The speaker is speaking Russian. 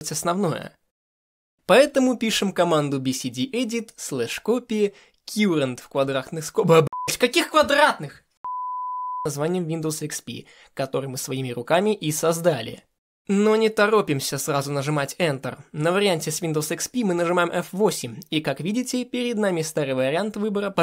основное. Поэтому пишем команду bcdedit slash copy current в квадратных скобках. Каких квадратных? Названием Windows XP, который мы своими руками и создали. Но не торопимся сразу нажимать Enter. На варианте с Windows XP мы нажимаем F8, и как видите, перед нами старый вариант выбора